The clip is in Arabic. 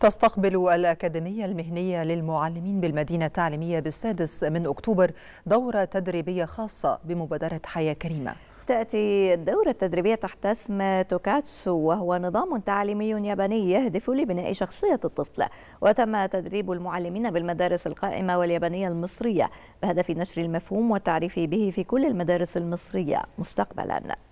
تستقبل الأكاديمية المهنية للمعلمين بالمدينة التعليمية بالسادس من أكتوبر دورة تدريبية خاصة بمبادرة حياة كريمة تأتي الدورة التدريبية تحت اسم توكاتسو وهو نظام تعليمي ياباني يهدف لبناء شخصية الطفل وتم تدريب المعلمين بالمدارس القائمة واليابانية المصرية بهدف نشر المفهوم والتعريف به في كل المدارس المصرية مستقبلاً